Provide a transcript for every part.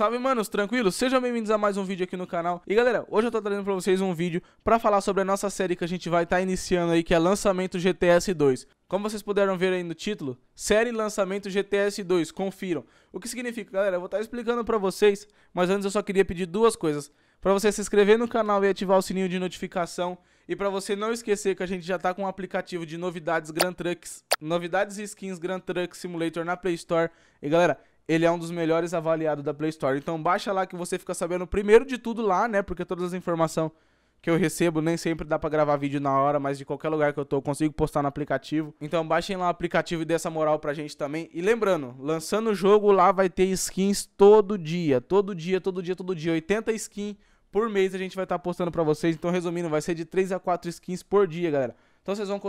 Salve, manos, tranquilo? Sejam bem-vindos a mais um vídeo aqui no canal. E galera, hoje eu tô trazendo pra vocês um vídeo pra falar sobre a nossa série que a gente vai estar tá iniciando aí, que é lançamento GTS 2. Como vocês puderam ver aí no título, série lançamento GTS 2, confiram. O que significa, galera, eu vou estar tá explicando pra vocês, mas antes eu só queria pedir duas coisas. Pra você se inscrever no canal e ativar o sininho de notificação. E pra você não esquecer que a gente já tá com um aplicativo de novidades Grand Trucks, novidades e skins Grand Truck Simulator na Play Store. E galera, ele é um dos melhores avaliados da Play Store. Então baixa lá que você fica sabendo primeiro de tudo lá, né? Porque todas as informações que eu recebo, nem sempre dá para gravar vídeo na hora, mas de qualquer lugar que eu tô, eu consigo postar no aplicativo. Então baixem lá o aplicativo e dê essa moral pra gente também. E lembrando, lançando o jogo lá vai ter skins todo dia, todo dia, todo dia, todo dia, 80 skins por mês a gente vai estar tá postando para vocês. Então resumindo, vai ser de 3 a 4 skins por dia, galera. Então vocês vão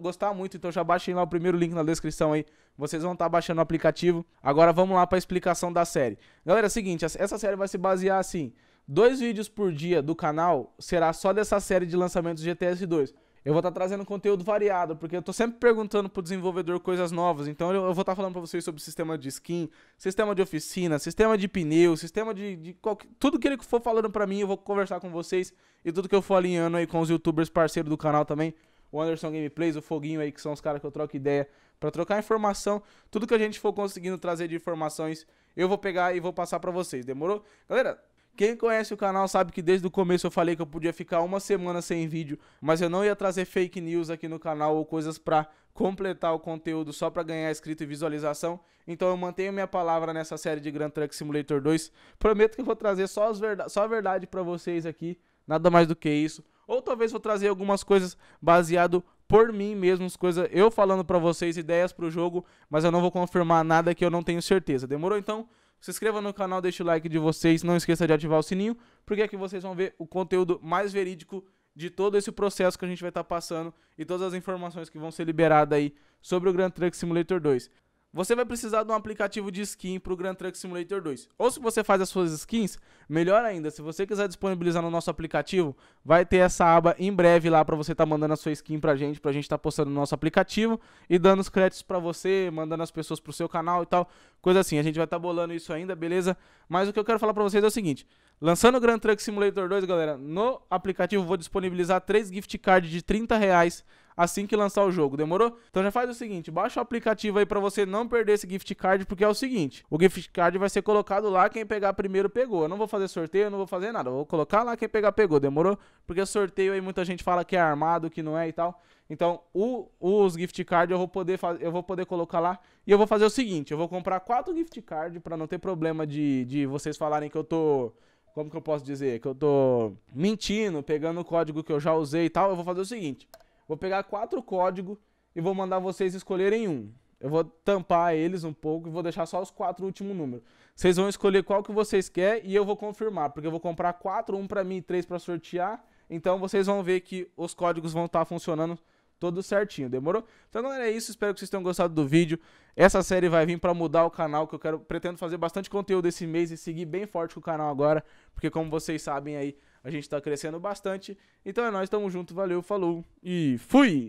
gostar muito. Então já baixem lá o primeiro link na descrição aí. Vocês vão estar tá baixando o aplicativo. Agora vamos lá para a explicação da série. Galera, é o seguinte, essa série vai se basear assim. Dois vídeos por dia do canal será só dessa série de lançamentos do GTS 2. Eu vou estar tá trazendo conteúdo variado, porque eu estou sempre perguntando pro desenvolvedor coisas novas. Então eu, vou estar tá falando para vocês sobre sistema de skin, sistema de oficina, sistema de pneu, sistema de, de qualquer... tudo que ele for falando para mim, eu vou conversar com vocês e tudo que eu for alinhando aí com os youtubers parceiros do canal também o Anderson Gameplays, o Foguinho aí, que são os caras que eu troco ideia para trocar informação. Tudo que a gente for conseguindo trazer de informações, eu vou pegar e vou passar para vocês. Demorou? Galera, quem conhece o canal sabe que desde o começo eu falei que eu podia ficar uma semana sem vídeo, mas eu não ia trazer fake news aqui no canal ou coisas para completar o conteúdo só para ganhar escrito e visualização. Então eu mantenho minha palavra nessa série de Grand Truck Simulator 2. Prometo que eu vou trazer só, só a verdade para vocês aqui, nada mais do que isso. Ou talvez vou trazer algumas coisas baseado por mim mesmo, as coisas eu falando para vocês, ideias para o jogo, mas eu não vou confirmar nada que eu não tenho certeza. Demorou então? Se inscreva no canal, deixe o like de vocês, não esqueça de ativar o sininho, porque aqui vocês vão ver o conteúdo mais verídico de todo esse processo que a gente vai estar tá passando e todas as informações que vão ser liberadas aí sobre o Grand Truck Simulator 2 você vai precisar de um aplicativo de skin para o Grand Truck Simulator 2. Ou se você faz as suas skins, melhor ainda, se você quiser disponibilizar no nosso aplicativo, vai ter essa aba em breve lá para você estar tá mandando a sua skin para a gente, para a gente estar tá postando no nosso aplicativo e dando os créditos para você, mandando as pessoas para o seu canal e tal, coisa assim. A gente vai estar tá bolando isso ainda, beleza? Mas o que eu quero falar para vocês é o seguinte, lançando o Grand Truck Simulator 2, galera, no aplicativo vou disponibilizar três gift cards de 30 reais assim que lançar o jogo, demorou? Então já faz o seguinte, baixa o aplicativo aí para você não perder esse gift card, porque é o seguinte, o gift card vai ser colocado lá, quem pegar primeiro pegou. Eu não vou fazer sorteio, eu não vou fazer nada, eu vou colocar lá quem pegar pegou, demorou? Porque sorteio aí muita gente fala que é armado, que não é e tal. Então, o, os gift card eu vou poder eu vou poder colocar lá e eu vou fazer o seguinte, eu vou comprar quatro gift card para não ter problema de, de vocês falarem que eu tô como que eu posso dizer, que eu tô mentindo, pegando o código que eu já usei e tal, eu vou fazer o seguinte. Vou pegar quatro códigos e vou mandar vocês escolherem um. Eu vou tampar eles um pouco e vou deixar só os quatro últimos números. Vocês vão escolher qual que vocês querem e eu vou confirmar, porque eu vou comprar quatro, um para mim e três para sortear. Então vocês vão ver que os códigos vão estar tá funcionando todo certinho, demorou? Então galera, é isso, espero que vocês tenham gostado do vídeo. Essa série vai vir para mudar o canal, que eu quero pretendo fazer bastante conteúdo esse mês e seguir bem forte com o canal agora, porque como vocês sabem aí, a gente tá crescendo bastante. Então é nóis, tamo junto, valeu, falou e fui!